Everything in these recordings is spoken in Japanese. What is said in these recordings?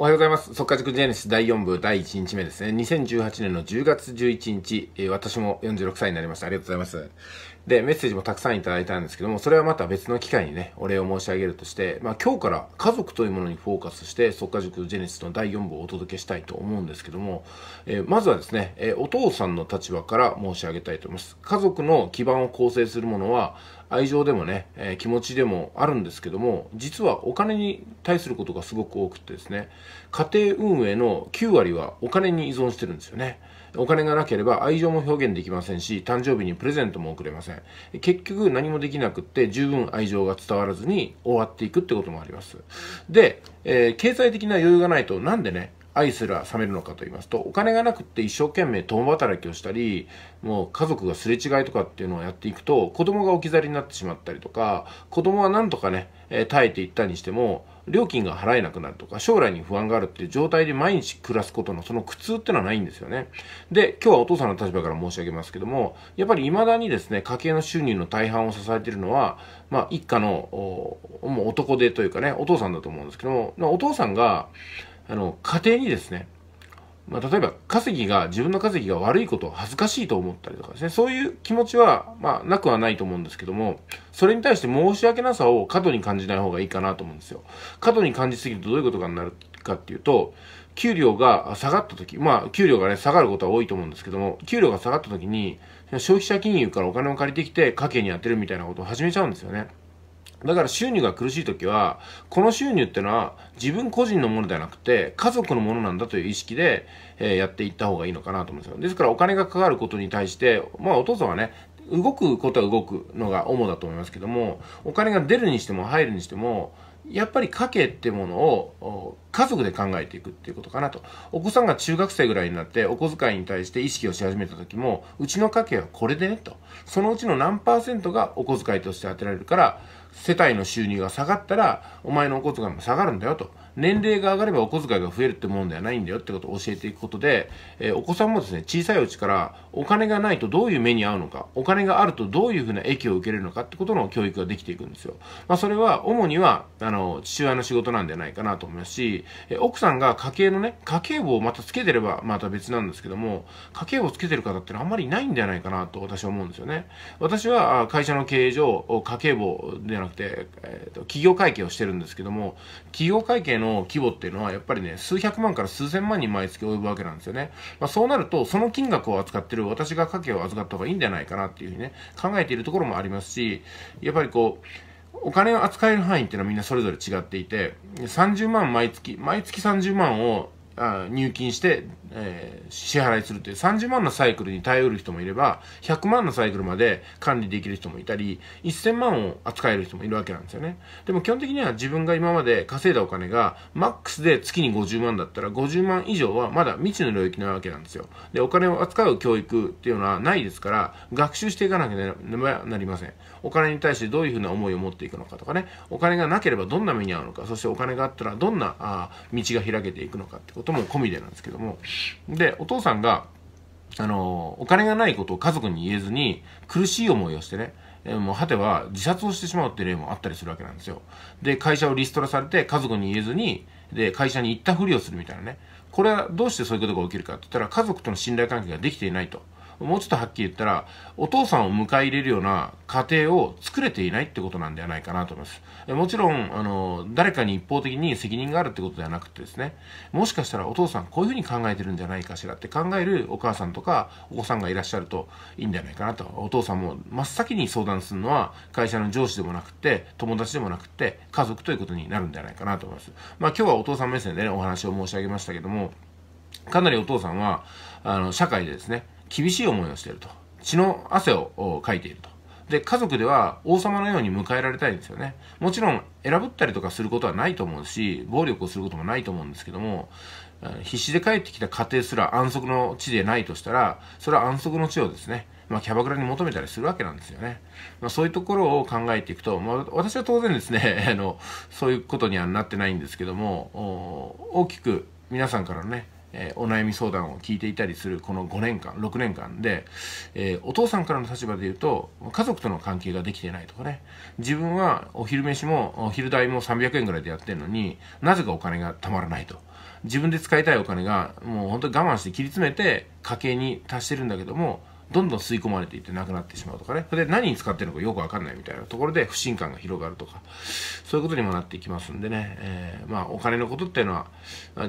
おはようございます。速稼塾ジェネシス第4部第1日目ですね。2018年の10月11日、えー、私も46歳になりました。ありがとうございます。で、メッセージもたくさんいただいたんですけども、それはまた別の機会にね、お礼を申し上げるとして、まあ今日から家族というものにフォーカスして、速稼塾ジェネシスの第4部をお届けしたいと思うんですけども、えー、まずはですね、えー、お父さんの立場から申し上げたいと思います。家族の基盤を構成するものは、愛情でもね、えー、気持ちでもあるんですけども実はお金に対することがすごく多くてですね家庭運営の9割はお金に依存してるんですよねお金がなければ愛情も表現できませんし誕生日にプレゼントも送れません結局何もできなくって十分愛情が伝わらずに終わっていくってこともありますで、えー、経済的な余裕がないとなんでね愛すら冷めるのかと言いますとお金がなくって一生懸命共働きをしたりもう家族がすれ違いとかっていうのをやっていくと子供が置き去りになってしまったりとか子供はなんとかね、えー、耐えていったにしても料金が払えなくなるとか将来に不安があるっていう状態で毎日暮らすことのその苦痛ってのはないんですよね。で、今日はお父さんの立場から申し上げますけども、やっぱり未だにですね、家計の収入の大半を支えているのは、まあ一家の、もう男でというかね、お父さんだと思うんですけども、お父さんが、あの、家庭にですね、まあ、例えば、稼ぎが、自分の稼ぎが悪いことを恥ずかしいと思ったりとかですね、そういう気持ちは、まあ、なくはないと思うんですけども、それに対して申し訳なさを過度に感じない方がいいかなと思うんですよ。過度に感じすぎるとどういうことになるかっていうと、給料が下がった時、まあ、給料がね、下がることは多いと思うんですけども、給料が下がった時に、消費者金融からお金を借りてきて、家計に充てるみたいなことを始めちゃうんですよね。だから収入が苦しい時は、この収入ってのは自分個人のものではなくて、家族のものなんだという意識で、えー、やっていった方がいいのかなと思うんですよ。ですからお金がかかることに対して、まあお父さんはね、動くことは動くのが主だと思いますけども、お金が出るにしても入るにしても、やっぱり家計ってものを家族で考えていくっていうことかなと。お子さんが中学生ぐらいになってお小遣いに対して意識をし始めた時も、うちの家計はこれでねと。そのうちの何パーセントがお小遣いとして当てられるから、世帯の収入が下がったら、お前のお小遣いも下がるんだよと。年齢が上がればお小遣いが増えるってもんではないんだよってことを教えていくことで、えー、お子さんもですね小さいうちからお金がないとどういう目に遭うのかお金があるとどういうふうな影響を受けれるのかってことの教育ができていくんですよ、まあ、それは主にはあの父親の仕事なんじゃないかなと思いますし、えー、奥さんが家計のね家計簿をまたつけてればまた別なんですけども家計簿をつけてる方ってのはあんまりいないんじゃないかなと私は思うんですよね私は会社の経営上家計簿ではなくて、えーと、と企業会計をしてるんですけども企業会計のの規模っていうのは、やっぱりね、数百万から数千万に毎月及ぶわけなんですよね。まあ、そうなると、その金額を扱ってる私が家計を預かった方がいいんじゃないかなっていうふうにね、考えているところもありますし、やっぱりこう、お金を扱える範囲っていうのはみんなそれぞれ違っていて、30万毎月、毎月30万をあ入金して、えー、支払いするという30万のサイクルに耐えうる人もいれば100万のサイクルまで管理できる人もいたり1000万を扱える人もいるわけなんですよねでも基本的には自分が今まで稼いだお金がマックスで月に50万だったら50万以上はまだ未知の領域なわけなんですよでお金を扱う教育っていうのはないですから学習していかなければなりませんお金に対してどういうふうな思いを持っていくのかとかねお金がなければどんな目に遭うのかそしてお金があったらどんなあ道が開けていくのかってことことも込みでなんですけども。で、お父さんが、あの、お金がないことを家族に言えずに、苦しい思いをしてね、えもう果ては自殺をしてしまうっていう例もあったりするわけなんですよ。で、会社をリストラされて家族に言えずに、で、会社に行ったふりをするみたいなね。これはどうしてそういうことが起きるかって言ったら、家族との信頼関係ができていないと。もうちょっとはっきり言ったら、お父さんを迎え入れるような家庭を作れていないってことなんではないかなと思います。もちろん、あの、誰かに一方的に責任があるってことではなくてですね、もしかしたらお父さんこういうふうに考えてるんじゃないかしらって考えるお母さんとかお子さんがいらっしゃるといいんじゃないかなと。お父さんも真っ先に相談するのは会社の上司でもなくて、友達でもなくて、家族ということになるんじゃないかなと思います。まあ今日はお父さん目線でね、お話を申し上げましたけども、かなりお父さんは、あの、社会でですね、厳しい思いをしていると。血の汗をかいていると。で、家族では王様のように迎えられたいんですよね。もちろん、選ぶったりとかすることはないと思うし、暴力をすることもないと思うんですけども、必死で帰ってきた家庭すら安息の地でないとしたら、それは安息の地をですね、まあ、キャバクラに求めたりするわけなんですよね。まあ、そういうところを考えていくと、まあ、私は当然ですね、あの、そういうことにはなってないんですけども、大きく皆さんからのね、えー、お悩み相談を聞いていたりするこの5年間6年間で、えー、お父さんからの立場で言うと家族との関係ができてないとかね自分はお昼飯もお昼代も300円ぐらいでやってるのになぜかお金がたまらないと自分で使いたいお金がもう本当に我慢して切り詰めて家計に達してるんだけどもどんどん吸い込まれていってなくなってしまうとかね。それで何に使ってるのかよくわかんないみたいなところで不信感が広がるとか、そういうことにもなっていきますんでね。えー、まあお金のことっていうのは、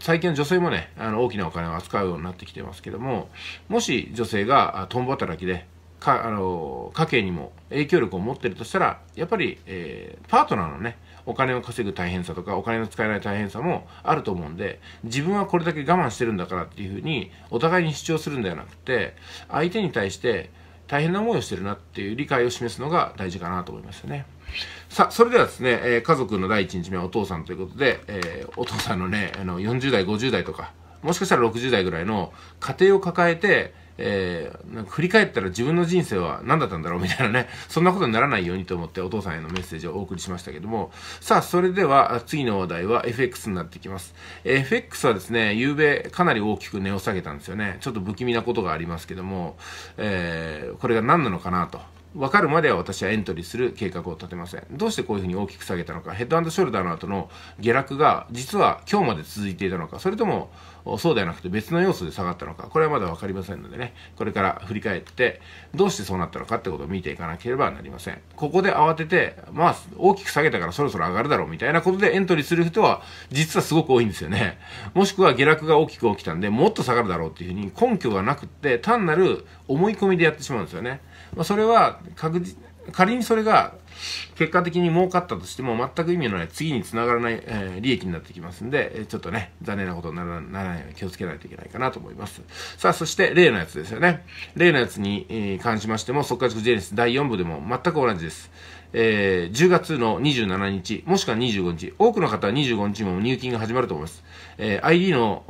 最近女性もね、あの大きなお金を扱うようになってきてますけども、もし女性がトボ働きで、かあの家計にも影響力を持ってるとしたらやっぱり、えー、パートナーのねお金を稼ぐ大変さとかお金の使えない大変さもあると思うんで自分はこれだけ我慢してるんだからっていうふうにお互いに主張するんではなくて相手に対して大変な思いをしてるなっていう理解を示すのが大事かなと思いますよね。さあ、それではですね、えー、家族の第1日目はお父さんということで、えー、お父さんのね、あの40代、50代とか、もしかしたら60代ぐらいの家庭を抱えて、えー、振り返ったら自分の人生は何だったんだろうみたいなね、そんなことにならないようにと思ってお父さんへのメッセージをお送りしましたけども、さあ、それでは次の話題は FX になってきます。FX はですね、昨べかなり大きく値を下げたんですよね。ちょっと不気味なことがありますけども、えー、これが何なのかなと。分かるまでは私はエントリーする計画を立てません。どうしてこういうふうに大きく下げたのか、ヘッドショルダーの後の下落が実は今日まで続いていたのか、それともそうではなくて別の要素で下がったのか、これはまだ分かりませんのでね、これから振り返って、どうしてそうなったのかってことを見ていかなければなりません。ここで慌てて、まあ、大きく下げたからそろそろ上がるだろうみたいなことでエントリーする人は、実はすごく多いんですよね。もしくは下落が大きく起きたんで、もっと下がるだろうっていうふうに根拠がなくって、単なる思い込みでやってしまうんですよね。まあ、それは確実、仮にそれが結果的に儲かったとしても全く意味のない、次につながらない、えー、利益になってきますんで、えちょっとね、残念なことにならないように気をつけないといけないかなと思います。さあ、そして例のやつですよね。例のやつに、関しましても、即稼塾ジェネス第4部でも全く同じです。えー、10月の27日、もしくは25日、多くの方は25日も入金が始まると思います。えー、ID の、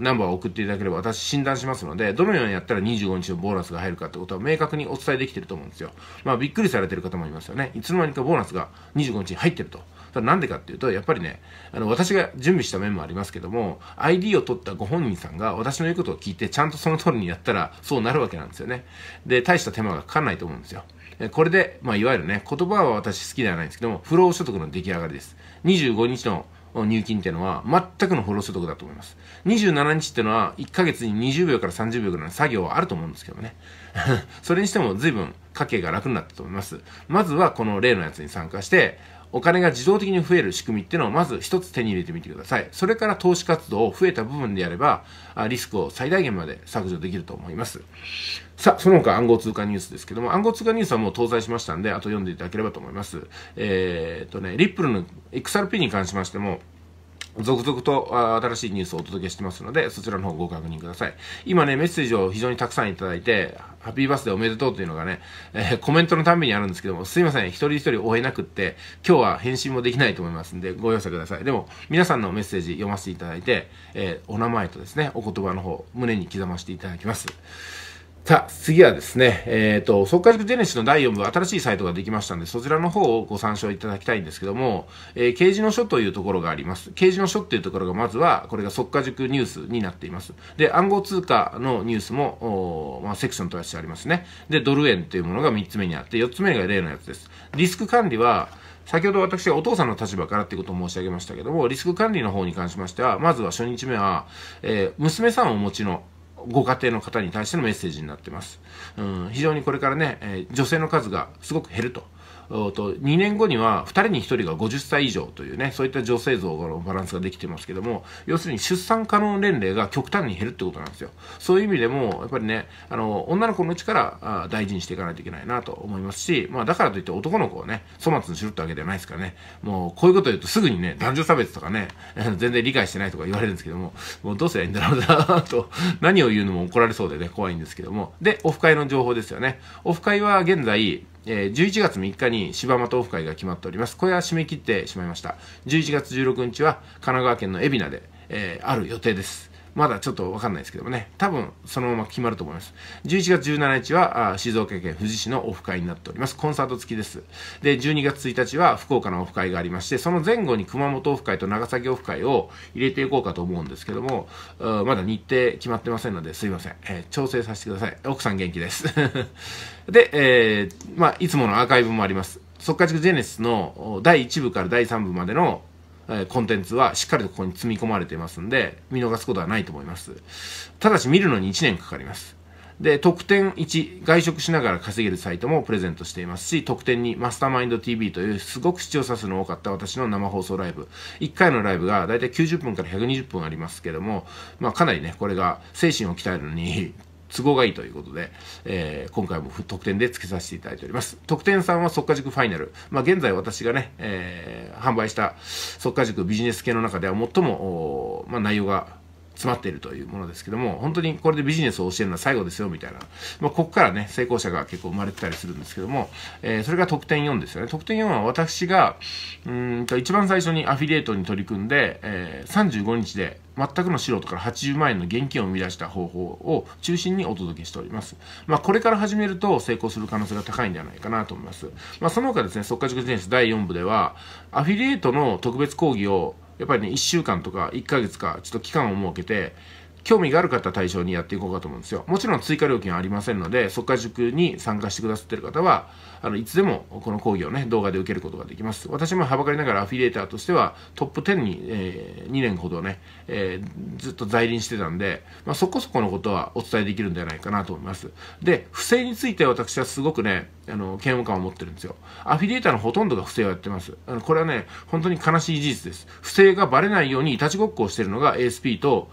ナンバーを送っていただければ私診断しますので、どのようにやったら25日のボーナスが入るかってことは明確にお伝えできてると思うんですよ。まあびっくりされてる方もいますよね。いつの間にかボーナスが25日に入ってると。なんでかっていうと、やっぱりね、あの、私が準備した面もありますけども、ID を取ったご本人さんが私の言うことを聞いて、ちゃんとその通りにやったら、そうなるわけなんですよね。で、大した手間がかかんないと思うんですよ。これで、まあ、いわゆるね、言葉は私好きではないんですけども、不労所得の出来上がりです。25日の入金っていうのは全くのフォロー所得だと思います。27日っていうのは1ヶ月に20秒から30秒ぐらいの作業はあると思うんですけどね。それにしても随分家計が楽になったと思います。まずはこの例のやつに参加して、お金が自動的に増える仕組みっていうのをまず一つ手に入れてみてください。それから投資活動を増えた部分でやれば、リスクを最大限まで削除できると思います。さあ、その他暗号通貨ニュースですけども、暗号通貨ニュースはもう搭載しましたんで、あと読んでいただければと思います。えー、っとね、リップルの XRP に関しましても、続々と新しいニュースをお届けしてますので、そちらの方ご確認ください。今ね、メッセージを非常にたくさんいただいて、ハッピーバースデーおめでとうというのがね、えー、コメントのたんびにあるんですけども、すいません、一人一人追えなくって、今日は返信もできないと思いますんで、ご容赦ください。でも、皆さんのメッセージ読ませていただいて、えー、お名前とですね、お言葉の方、胸に刻ませていただきます。さあ、次はですね、えっ、ー、と、速化塾ジェネシスの第4部、新しいサイトができましたんで、そちらの方をご参照いただきたいんですけども、えー、刑の書というところがあります。掲示の書っていうところが、まずは、これが速化塾ニュースになっています。で、暗号通貨のニュースも、まあ、セクションとしてありますね。で、ドル円というものが3つ目にあって、4つ目が例のやつです。リスク管理は、先ほど私がお父さんの立場からっていうことを申し上げましたけども、リスク管理の方に関しましては、まずは初日目は、えー、娘さんをお持ちの、ご家庭の方に対してのメッセージになってます。うん、非常にこれからね、え女性の数がすごく減ると。2年後には2人に1人が50歳以上というねそういった女性像のバランスができてますけども要するに出産可能年齢が極端に減るってことなんですよそういう意味でもやっぱりねあの女の子のうちから大事にしていかないといけないなと思いますし、まあ、だからといって男の子をね粗末にしろってわけではないですからねもうこういうこと言うとすぐにね男女差別とかね 全然理解してないとか言われるんですけどももうどうすりゃいいんだろうなと何を言うのも怒られそうでね怖いんですけどもでオフ会の情報ですよねオフ会は現在えー、11月3日に柴又オフ会が決まっております。これは締め切ってしまいました。11月16日は神奈川県の海老名で、えー、ある予定です。まだちょっとわかんないですけどもね、多分そのまま決まると思います。11月17日は静岡県富士市のオフ会になっております。コンサート付きです。で、12月1日は福岡のオフ会がありまして、その前後に熊本オフ会と長崎オフ会を入れていこうかと思うんですけども、まだ日程決まってませんので、すいません。えー、調整させてください。奥さん元気です。で、えー、まあ、いつものアーカイブもあります。速稼塾ジェネシスの第1部から第3部までのえコンテンツはしっかりとここに積み込まれていますんで、見逃すことはないと思います。ただし見るのに1年かかります。で、特典1、外食しながら稼げるサイトもプレゼントしていますし、特典2、マスターマインド TV というすごく視聴者数の多かった私の生放送ライブ。1回のライブがだいたい90分から120分ありますけども、まあかなりね、これが精神を鍛えるのに都合がいいということで、えー、今回も特典で付けさせていただいております。特典さんは即価塾ファイナル。まあ、現在私がね、えー、販売した即価塾ビジネス系の中では最も、まあ、内容が詰まっているというものですけども、本当にこれでビジネスを教えるのは最後ですよ、みたいな。まあ、ここからね、成功者が結構生まれてたりするんですけども、えー、それが特典4ですよね。特典4は私が、うんと、一番最初にアフィリエイトに取り組んで、えー、35日で全くの素人から80万円の現金を生み出した方法を中心にお届けしております。まあ、これから始めると成功する可能性が高いんじゃないかなと思います。まあ、その他ですね、即化塾ビジネス第4部では、アフィリエイトの特別講義をやっぱりね1週間とか1ヶ月かちょっと期間を設けて興味がある方対象にやっていこうかと思うんですよ。もちろん追加料金はありませんので、即ら塾に参加してくださってる方は、あの、いつでもこの講義をね、動画で受けることができます。私もはばかりながらアフィリエーターとしては、トップ10に、えー、2年ほどね、えー、ずっと在輪してたんで、まあ、そこそこのことはお伝えできるんじゃないかなと思います。で、不正について私はすごくね、あの、嫌悪感を持ってるんですよ。アフィリエーターのほとんどが不正をやってます。あのこれはね、本当に悲しい事実です。不正がバレないようにいたちごっこをしてるのが ASP と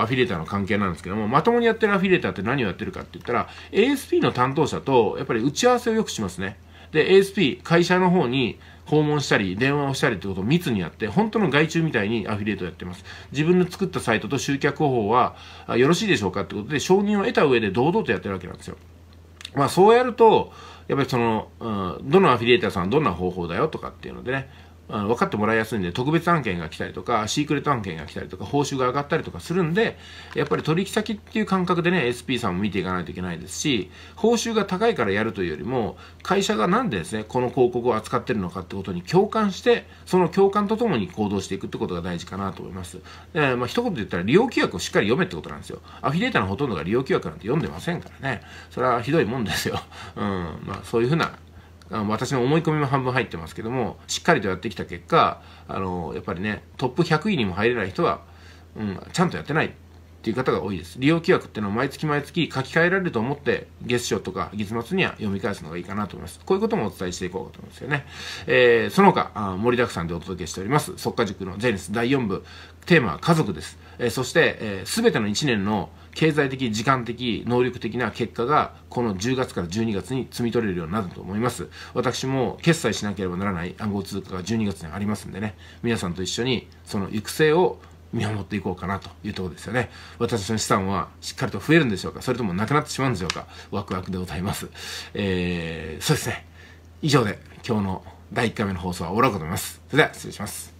アフィリエーターの関係なんですけども、まともにやってるアフィリエーターって何をやってるかって言ったら、ASP の担当者と、やっぱり打ち合わせをよくしますね。で、ASP、会社の方に訪問したり、電話をしたりってことを密にやって、本当の外注みたいにアフィリエイトやってます。自分の作ったサイトと集客方法は、よろしいでしょうかってことで、承認を得た上で堂々とやってるわけなんですよ。まあそうやると、やっぱりその、うん、どのアフィリエイターさんどんな方法だよとかっていうのでね、あの分かってもらいやすいんで特別案件が来たりとかシークレット案件が来たりとか報酬が上がったりとかするんでやっぱり取引先っていう感覚でね SP さんも見ていかないといけないですし報酬が高いからやるというよりも会社が何でですねこの広告を扱ってるのかってことに共感してその共感とともに行動していくってことが大事かなと思いますで、まあ、一言で言ったら利用規約をしっかり読めってことなんですよアフィリエイターのほとんどが利用規約なんて読んでませんからねそれはひどいもんですよ、うんまあ、そういうふうなあの私の思い込みも半分入ってますけどもしっかりとやってきた結果あのやっぱりねトップ100位にも入れない人は、うん、ちゃんとやってないっていう方が多いです。利用規約っていうのは毎月毎月書き換えられると思って、月賞とか月末には読み返すのがいいかなと思います。こういうこともお伝えしていこうかと思いますよね。えー、その他、あ盛りだくさんでお届けしております。即家塾の前ニス第4部、テーマは家族です。えー、そして、えー、ての1年の経済的、時間的、能力的な結果が、この10月から12月に積み取れるようになると思います。私も決済しなければならない暗号通貨が12月にありますんでね、皆さんと一緒にその行く末を見守っていこうかなというところですよね。私の資産はしっかりと増えるんでしょうかそれともなくなってしまうんでしょうかワクワクでございます。えー、そうですね。以上で今日の第1回目の放送は終わろうと思います。それでは失礼します。